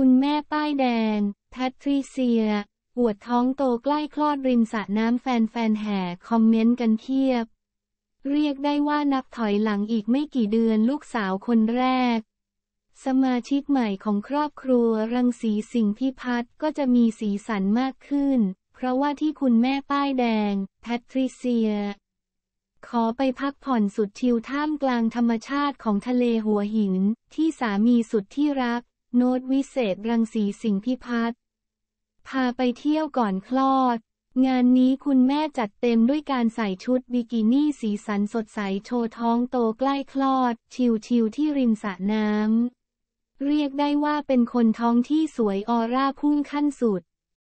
คุณแม่ป้ายแดง แพทริเซียปวดท้องโตใกล้คลอดริมสระน้ำแฟนๆแห่คอมเมนต์กันเทียบ เรียกได้ว่านับถอยหลังอีกไม่กี่เดือนลูกสาวคนแรก สมาชิกใหม่ของครอบครัวรังสีสิงห์พิพัฒน์ก็จะมีสีสันมากขึ้น เพราะว่าที่คุณแม่ป้ายแดง แพทริเซีย ขอไปพักผ่อนสุดทิวท่ามกลางธรรมชาติของทะเลหัวหิน ที่สามีสุดที่รักโน้ตวิเศษรังสีสิงพิพัฒน์พาไปเที่ยวก่อนคลอด งานนี้คุณแม่จัดเต็มด้วยการใส่ชุดบิกินี่สีสันสดใสโชว์ท้องโตใกล้คลอด ชิวๆที่ริมสระน้ำเรียกได้ว่าเป็นคนท้องที่สวยออร่าพุ่งขั้นสุด